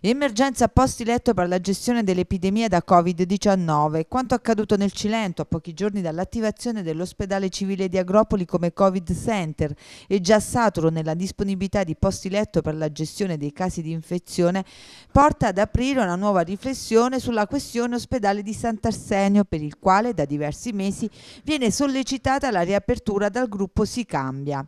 Emergenza posti letto per la gestione dell'epidemia da Covid-19. Quanto accaduto nel Cilento a pochi giorni dall'attivazione dell'ospedale civile di Agropoli come Covid Center e già saturo nella disponibilità di posti letto per la gestione dei casi di infezione, porta ad aprire una nuova riflessione sulla questione ospedale di Sant'Arsenio per il quale da diversi mesi viene sollecitata la riapertura dal gruppo Si Cambia.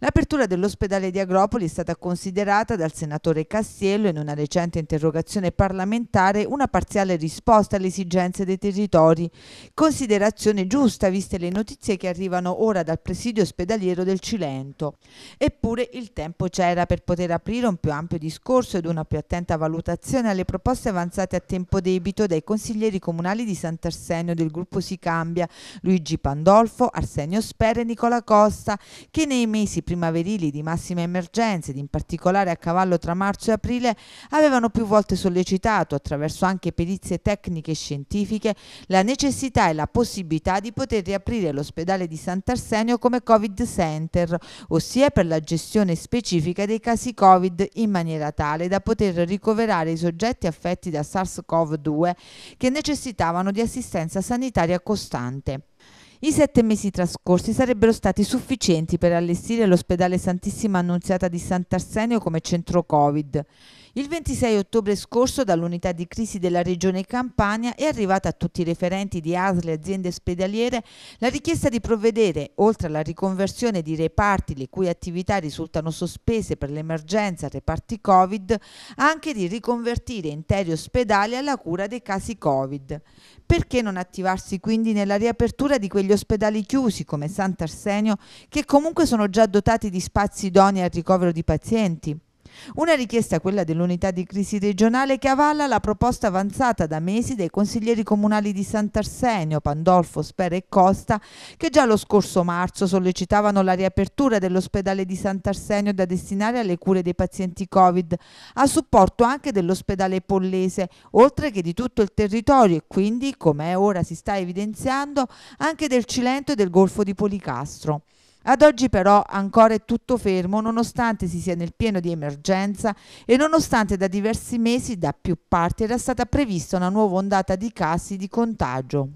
L'apertura dell'ospedale di Agropoli è stata considerata dal senatore Castiello in una recente interrogazione parlamentare una parziale risposta alle esigenze dei territori, considerazione giusta viste le notizie che arrivano ora dal presidio ospedaliero del Cilento. Eppure il tempo c'era per poter aprire un più ampio discorso ed una più attenta valutazione alle proposte avanzate a tempo debito dai consiglieri comunali di Sant'Arsenio del gruppo Si Cambia, Luigi Pandolfo, Arsenio Sper e Nicola Costa, che nei mesi mesi primaverili di massima emergenza ed in particolare a cavallo tra marzo e aprile avevano più volte sollecitato, attraverso anche perizie tecniche e scientifiche, la necessità e la possibilità di poter riaprire l'ospedale di Sant'Arsenio come Covid Center, ossia per la gestione specifica dei casi Covid in maniera tale da poter ricoverare i soggetti affetti da SARS-CoV-2 che necessitavano di assistenza sanitaria costante. I sette mesi trascorsi sarebbero stati sufficienti per allestire l'ospedale Santissima Annunziata di Sant'Arsenio come centro Covid. Il 26 ottobre scorso dall'unità di crisi della regione Campania è arrivata a tutti i referenti di ASL e aziende ospedaliere la richiesta di provvedere, oltre alla riconversione di reparti le cui attività risultano sospese per l'emergenza reparti Covid, anche di riconvertire interi ospedali alla cura dei casi Covid. Perché non attivarsi quindi nella riapertura di quegli ospedali chiusi come Sant'Arsenio che comunque sono già dotati di spazi idonei al ricovero di pazienti? Una richiesta, quella dell'unità di crisi regionale, che avalla la proposta avanzata da mesi dai consiglieri comunali di Sant'Arsenio, Pandolfo, Spera e Costa, che già lo scorso marzo sollecitavano la riapertura dell'ospedale di Sant'Arsenio da destinare alle cure dei pazienti Covid, a supporto anche dell'ospedale Pollese, oltre che di tutto il territorio e quindi, come ora si sta evidenziando, anche del Cilento e del Golfo di Policastro. Ad oggi però ancora è tutto fermo nonostante si sia nel pieno di emergenza e nonostante da diversi mesi da più parti era stata prevista una nuova ondata di casi di contagio.